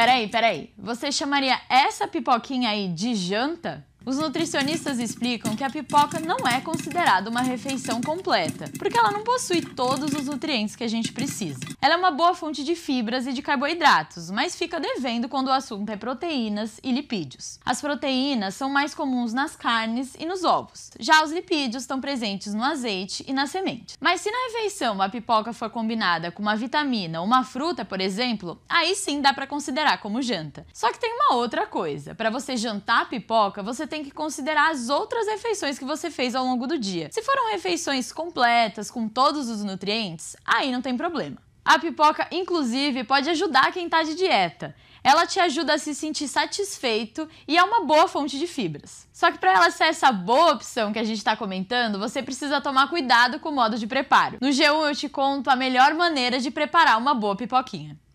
Peraí, peraí. Você chamaria essa pipoquinha aí de janta? Os nutricionistas explicam que a pipoca não é considerada uma refeição completa, porque ela não possui todos os nutrientes que a gente precisa. Ela é uma boa fonte de fibras e de carboidratos, mas fica devendo quando o assunto é proteínas e lipídios. As proteínas são mais comuns nas carnes e nos ovos, já os lipídios estão presentes no azeite e na semente. Mas se na refeição a pipoca for combinada com uma vitamina ou uma fruta, por exemplo, aí sim dá para considerar como janta. Só que tem uma outra coisa: para você jantar a pipoca, você tem que considerar as outras refeições que você fez ao longo do dia. Se foram refeições completas, com todos os nutrientes, aí não tem problema. A pipoca, inclusive, pode ajudar quem está de dieta. Ela te ajuda a se sentir satisfeito e é uma boa fonte de fibras. Só que para ela ser essa boa opção que a gente está comentando, você precisa tomar cuidado com o modo de preparo. No G1 eu te conto a melhor maneira de preparar uma boa pipoquinha.